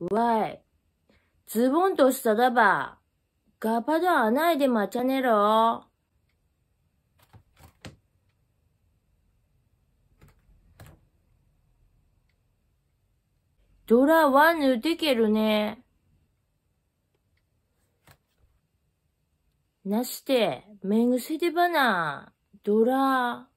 わい。ズボンとしただば。ガパドはないでまちゃねろ。ドラはぬてけるね。なして、めぐせてばな。ドラ。